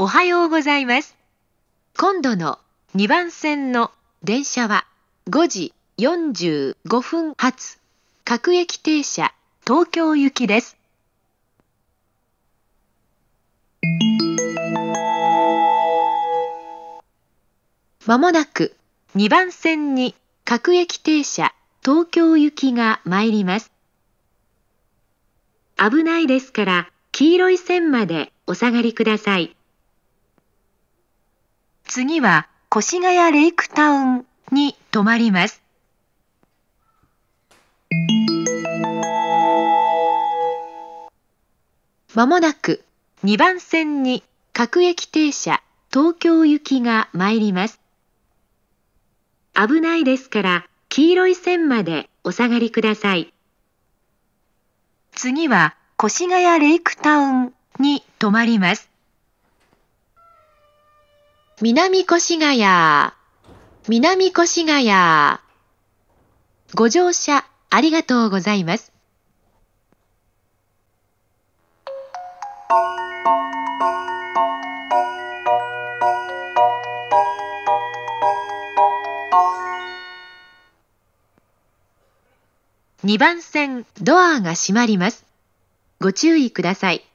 おはようございます。今度の2番線の電車は5時45分発、各駅停車、東京行きです。まもなく2番線に各駅停車、東京行きが参ります。危ないですから、黄色い線までお下がりください。次は越谷レイクタウンに止まります。まもなく2番線に各駅停車東京行きが参ります。危ないですから黄色い線までお下がりください。次は越谷レイクタウンに止まります。南越谷、南越谷。ご乗車ありがとうございます。2番線ドアが閉まります。ご注意ください。